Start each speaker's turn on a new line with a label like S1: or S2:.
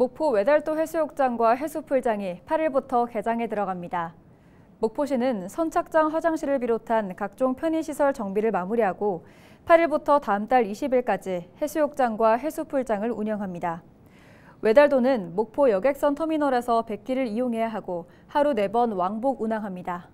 S1: 목포 외달도 해수욕장과 해수풀장이 8일부터 개장에 들어갑니다. 목포시는 선착장 화장실을 비롯한 각종 편의시설 정비를 마무리하고 8일부터 다음 달 20일까지 해수욕장과 해수풀장을 운영합니다. 외달도는 목포 여객선 터미널에서 백길을 이용해야 하고 하루 4번 왕복 운항합니다.